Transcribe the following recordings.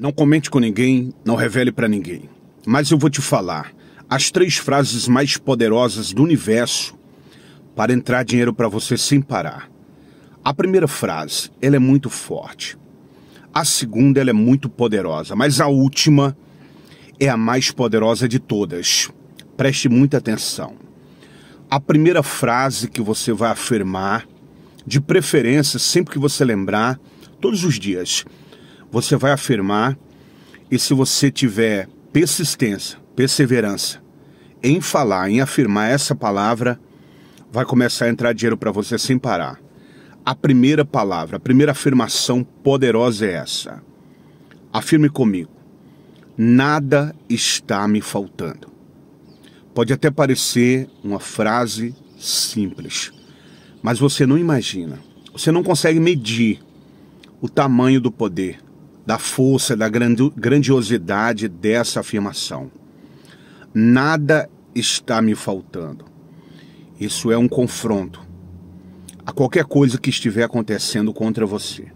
Não comente com ninguém, não revele para ninguém. Mas eu vou te falar as três frases mais poderosas do universo para entrar dinheiro para você sem parar. A primeira frase, ela é muito forte. A segunda, ela é muito poderosa, mas a última é a mais poderosa de todas. Preste muita atenção. A primeira frase que você vai afirmar, de preferência, sempre que você lembrar, todos os dias, você vai afirmar e se você tiver persistência, perseverança em falar, em afirmar essa palavra, vai começar a entrar dinheiro para você sem parar. A primeira palavra, a primeira afirmação poderosa é essa. Afirme comigo: nada está me faltando. Pode até parecer uma frase simples, mas você não imagina, você não consegue medir o tamanho do poder, da força, da grandiosidade dessa afirmação. Nada está me faltando. Isso é um confronto a qualquer coisa que estiver acontecendo contra você.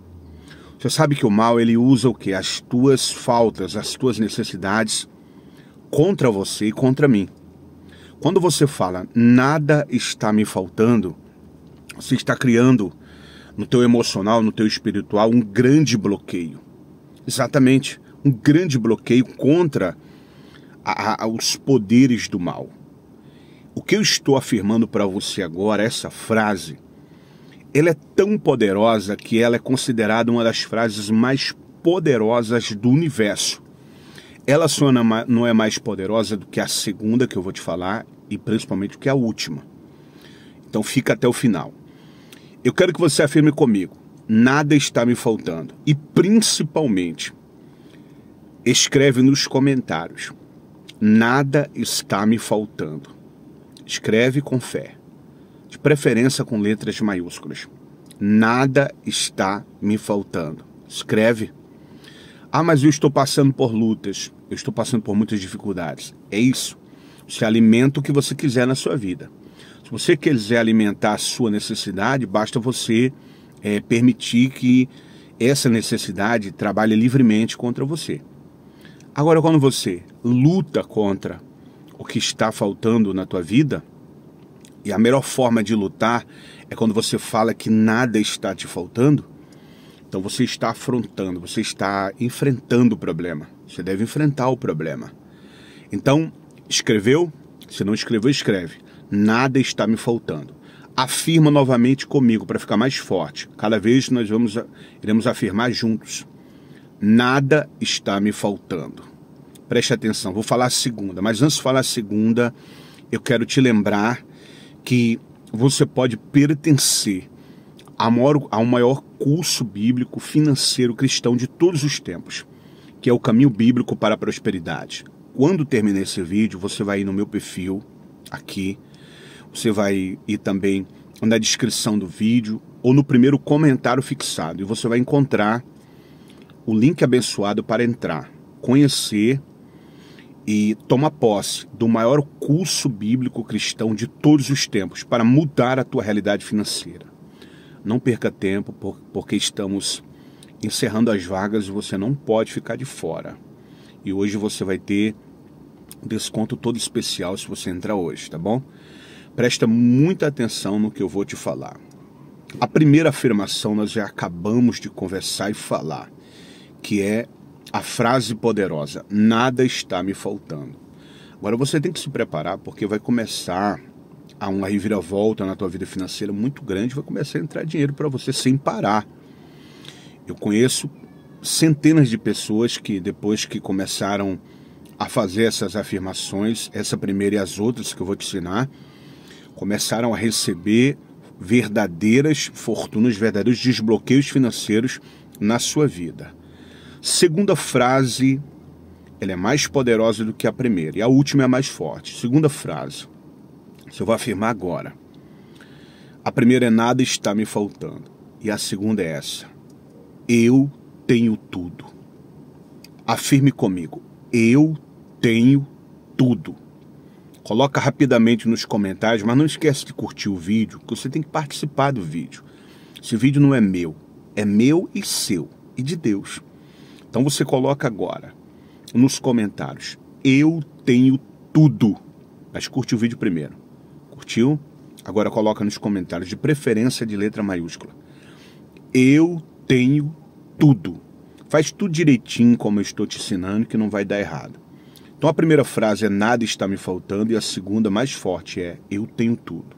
Você sabe que o mal ele usa o que? As tuas faltas, as tuas necessidades contra você e contra mim. Quando você fala nada está me faltando, você está criando no teu emocional, no teu espiritual um grande bloqueio. Exatamente. Um grande bloqueio contra a, a, os poderes do mal. O que eu estou afirmando para você agora, essa frase, ela é tão poderosa que ela é considerada uma das frases mais poderosas do universo. Ela só é não é mais poderosa do que a segunda que eu vou te falar e principalmente do que a última. Então fica até o final. Eu quero que você afirme comigo nada está me faltando. E principalmente, escreve nos comentários: nada está me faltando. Escreve com fé, de preferência com letras maiúsculas. Nada está me faltando. Escreve. Ah, mas eu estou passando por lutas, eu estou passando por muitas dificuldades. É isso. Você alimenta o que você quiser na sua vida. Se você quiser alimentar a sua necessidade, basta você é, permitir que essa necessidade trabalhe livremente contra você. Agora, quando você luta contra o que está faltando na tua vida, e a melhor forma de lutar é quando você fala que nada está te faltando, então você está afrontando, você está enfrentando o problema. Você deve enfrentar o problema. Então, escreveu? Se não escreveu, escreve. Nada está me faltando afirma novamente comigo para ficar mais forte. Cada vez nós vamos iremos afirmar juntos. Nada está me faltando. Preste atenção, vou falar a segunda, mas antes de falar a segunda, eu quero te lembrar que você pode pertencer ao maior, ao maior curso bíblico financeiro cristão de todos os tempos, que é o Caminho Bíblico para a Prosperidade. Quando terminar esse vídeo, você vai ir no meu perfil aqui você vai ir também na descrição do vídeo ou no primeiro comentário fixado e você vai encontrar o link abençoado para entrar, conhecer e tomar posse do maior curso bíblico cristão de todos os tempos para mudar a tua realidade financeira. Não perca tempo, porque estamos encerrando as vagas e você não pode ficar de fora. E hoje você vai ter desconto todo especial se você entrar hoje, tá bom? Presta muita atenção no que eu vou te falar. A primeira afirmação nós já acabamos de conversar e falar, que é a frase poderosa: nada está me faltando. Agora você tem que se preparar porque vai começar a uma reviravolta na tua vida financeira muito grande, vai começar a entrar dinheiro para você sem parar. Eu conheço centenas de pessoas que depois que começaram a fazer essas afirmações, essa primeira e as outras que eu vou te ensinar, começaram a receber verdadeiras fortunas, verdadeiros desbloqueios financeiros na sua vida. Segunda frase, ela é mais poderosa do que a primeira, e a última é a mais forte. Segunda frase, eu vou afirmar agora. A primeira é nada está me faltando, e a segunda é essa. Eu tenho tudo. Afirme comigo, eu tenho tudo. Coloca rapidamente nos comentários, mas não esquece de curtir o vídeo, que você tem que participar do vídeo. Esse vídeo não é meu, é meu e seu, e de Deus. Então você coloca agora nos comentários: Eu tenho tudo. Mas curte o vídeo primeiro. Curtiu? Agora coloca nos comentários, de preferência de letra maiúscula. Eu tenho tudo. Faz tudo direitinho como eu estou te ensinando, que não vai dar errado. Então a primeira frase é nada está me faltando e a segunda mais forte é eu tenho tudo.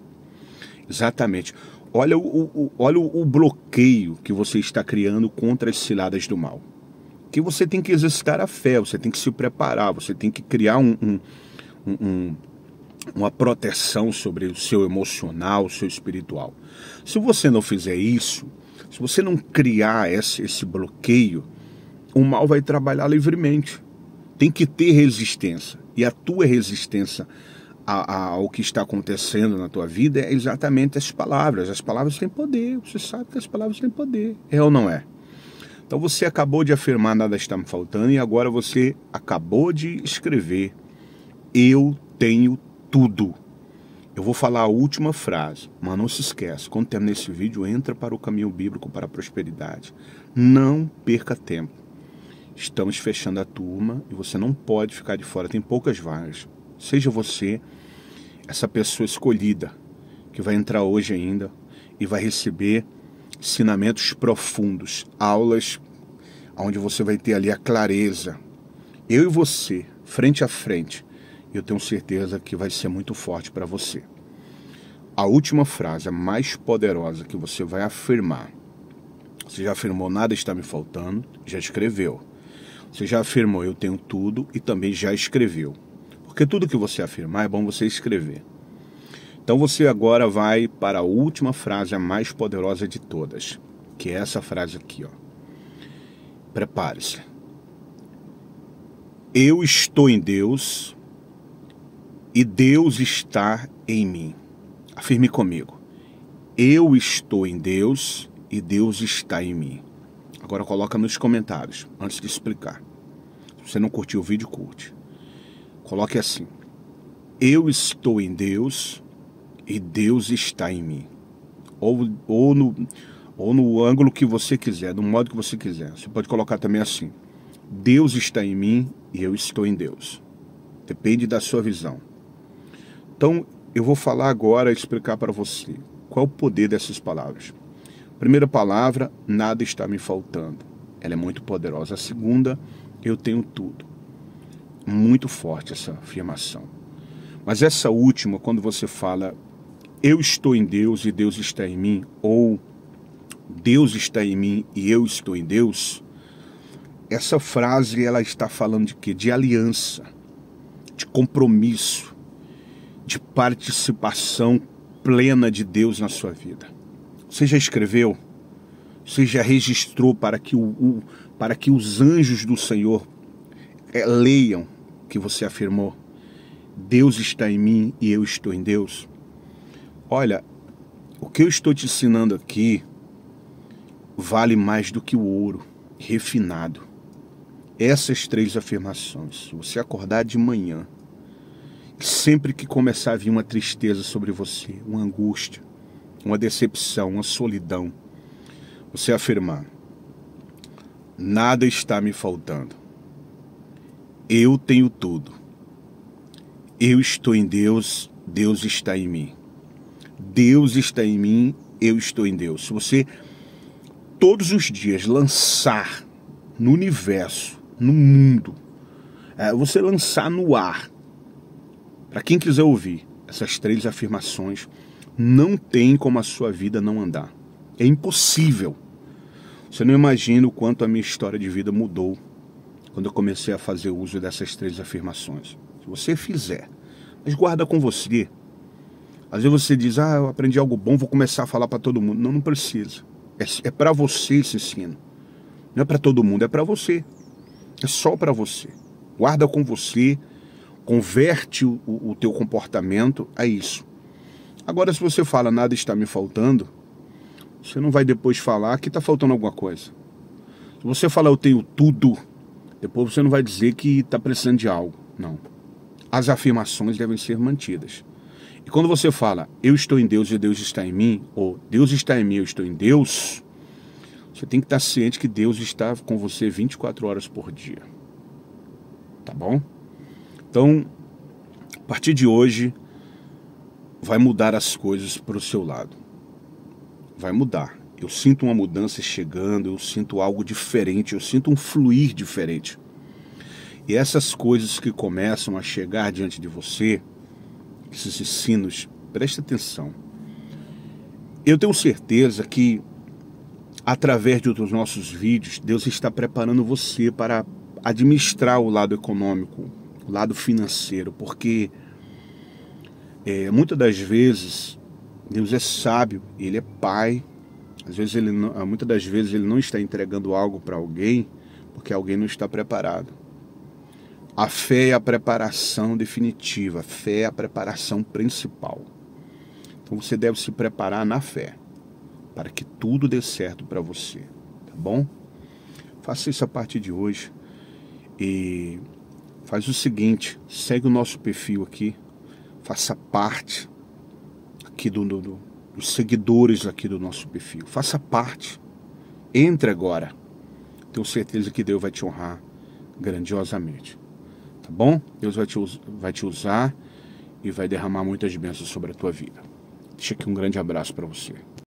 Exatamente. Olha o, o olha o, bloqueio que você está criando contra as ciladas do mal. Que você tem que exercitar a fé, você tem que se preparar, você tem que criar um, um, um uma proteção sobre o seu emocional, o seu espiritual. Se você não fizer isso, se você não criar esse, esse bloqueio, o mal vai trabalhar livremente. Tem que ter resistência. E a tua resistência ao que está acontecendo na tua vida é exatamente as palavras. As palavras têm poder. Você sabe que as palavras têm poder. É ou não é? Então você acabou de afirmar nada está me faltando e agora você acabou de escrever eu tenho tudo. Eu vou falar a última frase, mas não se esquece, quando terminar esse vídeo, entra para o caminho bíblico para a prosperidade. Não perca tempo. Estamos fechando a turma e você não pode ficar de fora, tem poucas vagas. Seja você essa pessoa escolhida que vai entrar hoje ainda e vai receber ensinamentos profundos, aulas onde você vai ter ali a clareza. Eu e você, frente a frente, eu tenho certeza que vai ser muito forte para você. A última frase, a mais poderosa que você vai afirmar. Você já afirmou nada está me faltando, já escreveu. Você já afirmou eu tenho tudo e também já escreveu. Porque tudo que você afirmar é bom você escrever. Então você agora vai para a última frase, a mais poderosa de todas, que é essa frase aqui, Prepare-se. Eu estou em Deus e Deus está em mim. Afirme comigo. Eu estou em Deus e Deus está em mim. Agora coloca nos comentários, antes de explicar. Se você não curtiu o vídeo, curte. Coloque assim: Eu estou em Deus e Deus está em mim. Ou, ou, no, ou no ângulo que você quiser, do modo que você quiser. Você pode colocar também assim: Deus está em mim e eu estou em Deus. Depende da sua visão. Então, eu vou falar agora e explicar para você qual o poder dessas palavras. Primeira palavra, nada está me faltando. Ela é muito poderosa. A segunda, eu tenho tudo. Muito forte essa afirmação. Mas essa última, quando você fala eu estou em Deus e Deus está em mim, ou Deus está em mim e eu estou em Deus, essa frase ela está falando de quê? De aliança, de compromisso, de participação plena de Deus na sua vida. Você já escreveu? Você já registrou para que, o, o para que os anjos do Senhor eh, leiam que você afirmou? Deus está em mim e eu estou em Deus. Olha, o que eu estou te ensinando aqui vale mais do que o ouro refinado. Essas três afirmações, se você acordar de manhã, sempre que começar a vir uma tristeza sobre você, uma angústia, uma decepção, uma solidão. Você afirmar: nada está me faltando. Eu tenho tudo. Eu estou em Deus, Deus está em mim. Deus está em mim, eu estou em Deus. Se você todos os dias lançar no universo, no mundo, é, você lançar no ar, para quem quiser ouvir essas três afirmações, não tem como a sua vida não andar. É impossível. Você não imagina o quanto a minha história de vida mudou quando eu comecei a fazer uso dessas três afirmações. Se você fizer, mas guarda com você. Às vezes você diz, ah, eu aprendi algo bom, vou começar a falar para todo mundo. Não, não precisa. É, é para você esse ensino. Não é para todo mundo, é para você. É só para você. Guarda com você, converte o, o teu comportamento a isso. Agora, se você fala nada está me faltando, você não vai depois falar que está faltando alguma coisa. Se você falar eu tenho tudo, depois você não vai dizer que está precisando de algo. Não. As afirmações devem ser mantidas. E quando você fala eu estou em Deus e Deus está em mim, ou Deus está em mim, eu estou em Deus, você tem que estar tá ciente que Deus está com você 24 horas por dia. Tá bom? Então, a partir de hoje, vai mudar as coisas para o seu lado. Vai mudar. Eu sinto uma mudança chegando, eu sinto algo diferente, eu sinto um fluir diferente. E essas coisas que começam a chegar diante de você, esses ensinos, preste atenção. Eu tenho certeza que, através de dos nossos vídeos, Deus está preparando você para administrar o lado econômico, o lado financeiro, porque é, muitas das vezes, Deus é sábio, Ele é pai. Às vezes ele não, ah, muitas das vezes ele não está entregando algo para alguém porque alguém não está preparado. A fé é a preparação definitiva, a fé é a preparação principal. Então você deve se preparar na fé para que tudo dê certo para você, tá bom? Faça isso a partir de hoje e faz o seguinte, segue o nosso perfil aqui faça parte aqui do, do, do, dos seguidores aqui do nosso perfil. Faça parte. Entre agora. Tenho certeza que Deus vai te honrar grandiosamente. Tá bom? Deus vai te, vai te usar e vai derramar muitas bênçãos sobre a tua vida. Deixa aqui um grande abraço para você.